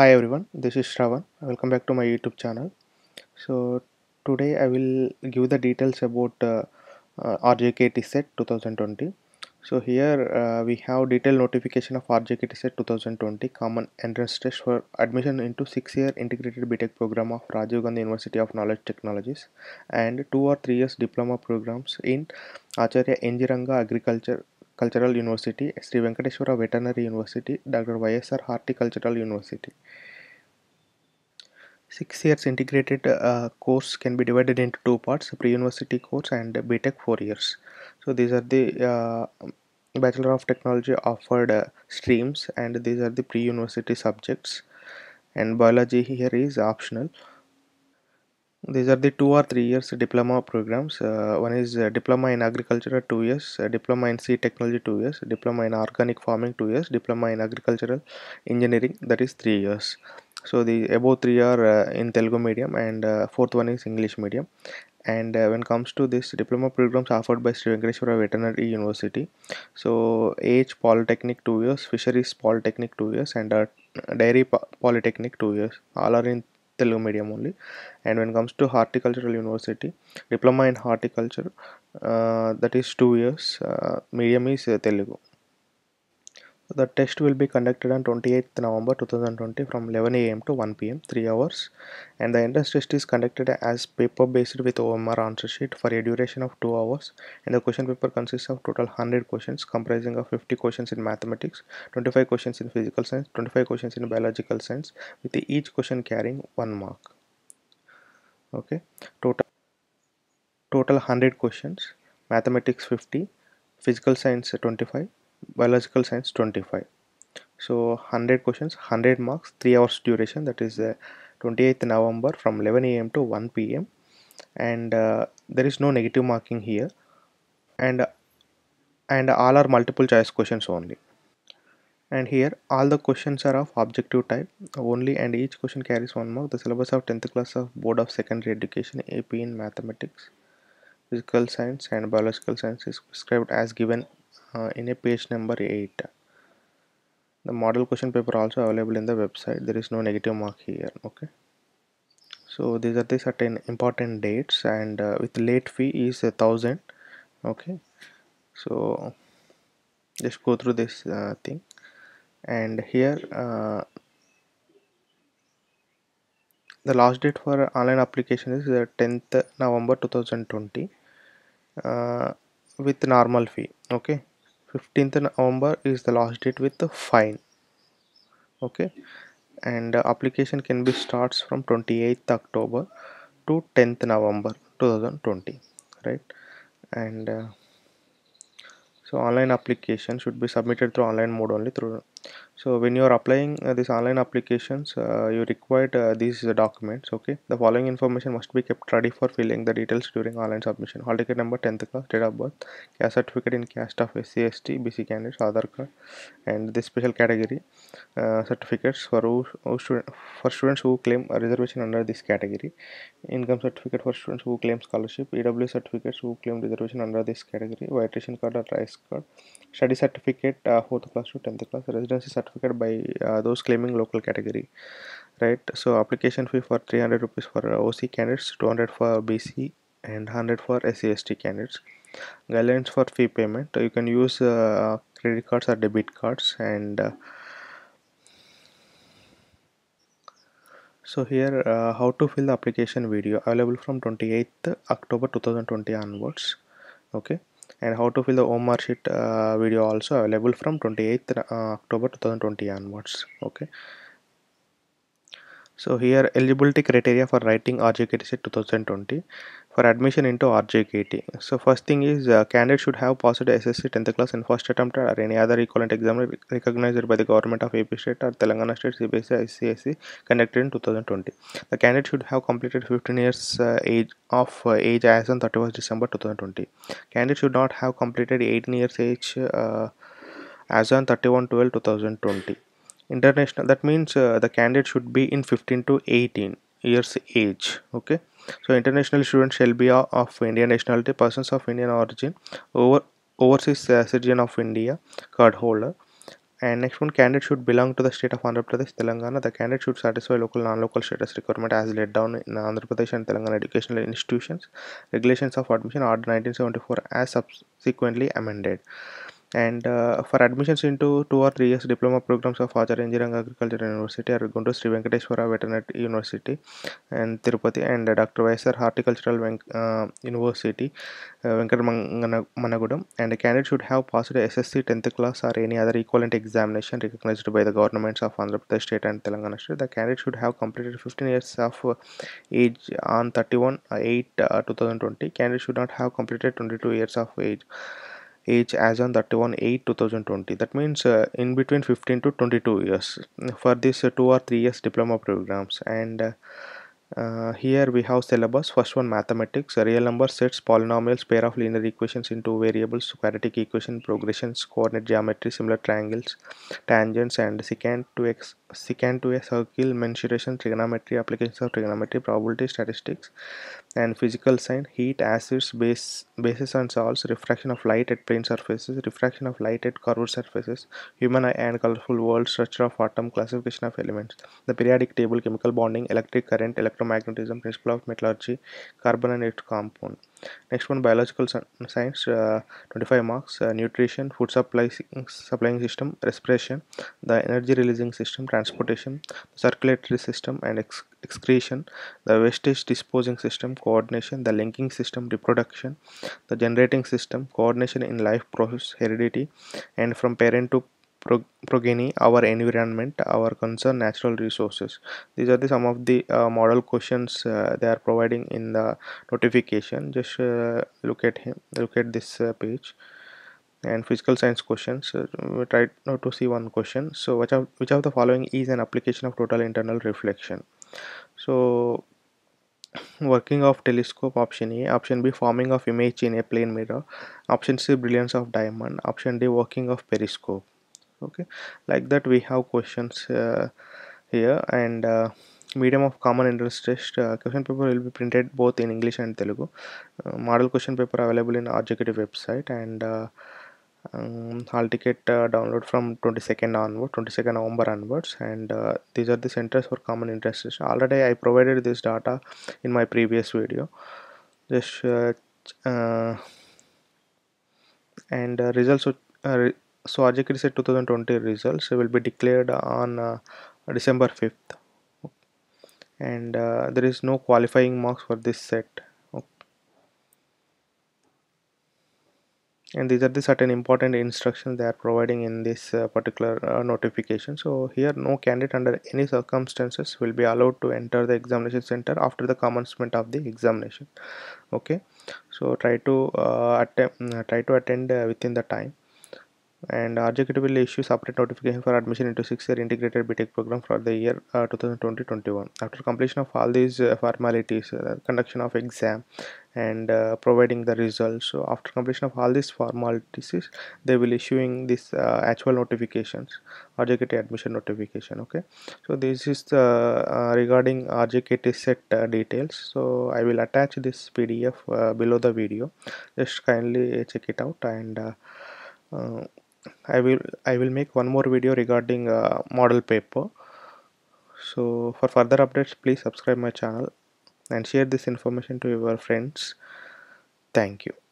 Hi everyone, this is Shravan. Welcome back to my YouTube channel. So today I will give the details about uh, uh, RJKT set 2020. So here uh, we have detailed notification of RJKT set 2020 common entrance test for admission into 6-year integrated B.Tech program of Rajiv Gandhi University of Knowledge Technologies and 2 or 3 years diploma programs in Acharya Enjiranga Agriculture Cultural University, Sri Venkateshwara Veterinary University, Dr. YSR Horticultural University. Six years integrated uh, course can be divided into two parts pre-university course and BTEC four years. So these are the uh, Bachelor of Technology offered uh, streams and these are the pre-university subjects and biology here is optional these are the two or three years diploma programs uh, one is uh, diploma in agriculture two years uh, diploma in sea technology two years diploma in organic farming two years diploma in agricultural engineering that is three years so the above three are uh, in telugu medium and uh, fourth one is english medium and uh, when it comes to this diploma programs offered by Sri Venkateshwara Veterinary University so age polytechnic 2 years fisheries polytechnic 2 years and dairy polytechnic 2 years all are in Telugu medium only and when comes to horticultural university diploma in horticulture that is two years medium is Telugu The test will be conducted on 28th November 2020 from 11 am to 1 pm, 3 hours, and the entrance test is conducted as paper based with OMR answer sheet for a duration of 2 hours. And the question paper consists of total 100 questions comprising of 50 questions in mathematics, 25 questions in physical science, 25 questions in biological science, with each question carrying 1 mark. Okay, total total 100 questions, mathematics 50, physical science 25 biological science 25 so 100 questions 100 marks 3 hours duration that is uh, 28th november from 11 a.m to 1 p.m and uh, there is no negative marking here and and all are multiple choice questions only and here all the questions are of objective type only and each question carries one mark the syllabus of 10th class of board of secondary education ap in mathematics physical science and biological science is prescribed as given uh, in a page number 8 the model question paper also available in the website there is no negative mark here okay so these are the certain important dates and uh, with late fee is a thousand okay so just go through this uh, thing and here uh, the last date for online application is the 10th November 2020 uh, with normal fee okay 15th November is the last date with the fine okay and uh, application can be starts from 28th October to 10th November 2020 right and uh, so online application should be submitted through online mode only through so when you are applying uh, these online applications uh, you require uh, these documents okay the following information must be kept ready for filling the details during online submission hall ticket number 10th class date of birth caste certificate in caste of SC, BC candidates other card and the special category uh, certificates for who, who student, for students who claim a reservation under this category income certificate for students who claim scholarship EW certificates who claim reservation under this category vibration card or rice card study certificate 4th uh, class to 10th class residency certificate certificate by uh, those claiming local category right so application fee for 300 rupees for uh, OC candidates 200 for BC and 100 for SCST candidates guidelines for fee payment you can use uh, credit cards or debit cards and uh, so here uh, how to fill the application video available from 28th October 2020 onwards okay and how to fill the OMR sheet uh, video also available from 28th uh, october 2020 onwards okay so here eligibility criteria for writing RGKTC 2020 for admission into RJKT. So first thing is uh, candidate should have passed SSC 10th class in first attempt or any other equivalent exam recognized by the government of AP state or Telangana state CBSE ICSE conducted in 2020. The candidate should have completed 15 years uh, age of uh, age as on 31st December 2020. Candidate should not have completed 18 years age uh, as on 31 12 2020 international that means uh, the candidate should be in 15 to 18 years age okay so international students shall be of Indian nationality, persons of Indian origin, over overseas citizen of India, card holder. And next one, candidate should belong to the state of Andhra Pradesh, Telangana. The candidate should satisfy local non-local status requirement as laid down in Andhra Pradesh and Telangana educational institutions. Regulations of admission, Order 1974, as subsequently amended and uh, for admissions into two or three years diploma programs of Acharya Engineering Agriculture University are going to Sri Venkateshwara Veterinary University and Tirupati and uh, Dr. Vaisar Horticultural uh, University uh, Venkata and a candidate should have passed SSC 10th class or any other equivalent examination recognized by the governments of Andhra Pradesh state and Telangana state. The candidate should have completed 15 years of uh, age on 31 uh, 8 uh, 2020. Candidate should not have completed 22 years of age age as on 31 8 2020 that means uh, in between 15 to 22 years for this uh, two or three years diploma programs and uh, uh here we have syllabus first one mathematics real number sets polynomials pair of linear equations in two variables quadratic equation progressions coordinate geometry similar triangles tangents and secant to x secant to a circle mensuration trigonometry applications of trigonometry probability statistics and physical sign heat acids base, bases and salts refraction of light at plane surfaces refraction of light at curved surfaces human eye and colorful world structure of atom classification of elements the periodic table chemical bonding electric current electromagnetism principle of metallurgy carbon and its compound next one biological science uh, 25 marks uh, nutrition food supply supplying system respiration the energy releasing system transportation circulatory system and ex excretion, the wastage disposing system, coordination, the linking system, reproduction, the generating system, coordination in life process, heredity, and from parent to progeny our environment our concern natural resources these are the some of the uh, model questions uh, they are providing in the notification just uh, look at him look at this uh, page and physical science questions uh, we try not to see one question so which of which of the following is an application of total internal reflection so working of telescope option a option b forming of image in a plane mirror option c brilliance of diamond option d working of periscope okay like that we have questions uh, here and uh, medium of common interest test uh, question paper will be printed both in english and telugu model question paper available in our executive website and um, hall ticket uh, download from 22nd onward 22nd november onwards and uh, these are the centers for common interest already i provided this data in my previous video just uh, uh and uh, results uh, so Ajik 2020 results will be declared on uh, December 5th and there is no qualifying marks for this set and these are the certain important instructions they are providing in this uh, particular uh, notification so here no candidate under any circumstances will be allowed to enter the examination center after the commencement of the examination okay so try to uh, attempt try to attend uh, within the time and RJKT will issue separate notification for admission into 6-year integrated BTEC program for the year 2020-21. Uh, after completion of all these uh, formalities, uh, conduction of exam and uh, providing the results. So after completion of all these formalities, they will issuing this uh, actual notifications, RJKT admission notification. Okay, so this is regarding RJKT set details. So I will attach this PDF below the video. Just kindly check it out and i will i will make one more video regarding uh, model paper so for further updates please subscribe my channel and share this information to your friends thank you